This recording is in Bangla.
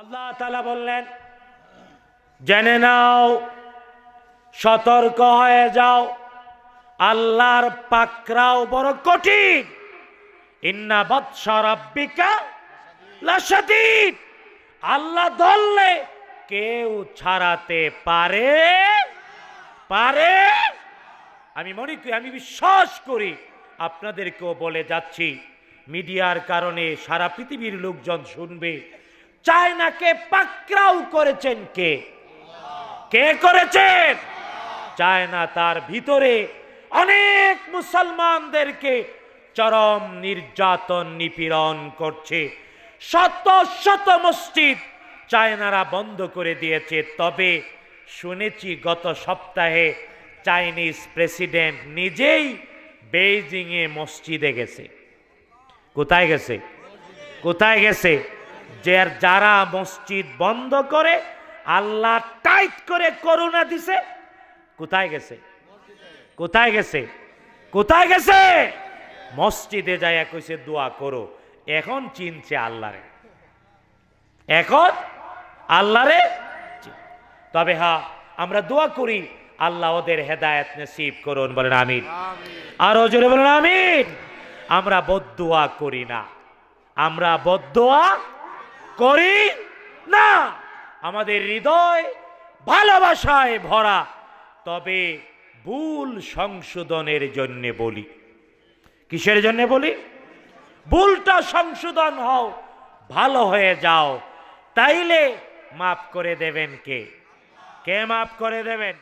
আল্লাহ তালা বললেন জেনে নাও সতর্ক হয়ে যাও আল্লাহর পাকরাও বড় কঠিন ইন্না বৎসরিকা আল্লাহ ধরলে কেউ ছাড়াতে পারে পারে আমি মনে করি আমি বিশ্বাস করি আপনাদেরকেও বলে যাচ্ছি মিডিয়ার কারণে সারা পৃথিবীর লোকজন শুনবে চায়নাকে পাকরাও করেছেন কে কে করেছেন চায়না তার ভিতরে অনেক মুসলমানদেরকে চরম নির্যাতন নিপীড়ন করছে শত শত মসজিদ চায়নারা বন্ধ করে দিয়েছে তবে শুনেছি গত সপ্তাহে চাইনিজ প্রেসিডেন্ট নিজেই বেইজিংয়ে মসজিদে গেছে কোথায় গেছে কোথায় গেছে যে যারা মসজিদ বন্ধ করে আল্লাহ টাইট করে করুণা দিছে কোথায় গেছে কোথায় গেছে কোথায় গেছে মসজিদে যায় কইছে দোয়া করো এখন চিনছে আল্লাহরে এখন আল্লাহরে তবে হা হ্যাঁ, আমরা দোয়া করি আল্লাহ ওদের হেদায়ত নসিব করুন বলেন আমিন আর জোরে বলেন আমিন আমরা বদোয়া করি না আমরা বদোয়া করি না আমাদের হৃদয় ভালোবাসায় ভরা তবে ভুল সংশোধনের জন্য বলি কিসের জন্য বলি ভুলটা সংশোধন হও ভালো হয়ে যাও তাইলে মাফ করে দেবেন কে কে মাফ করে দেবেন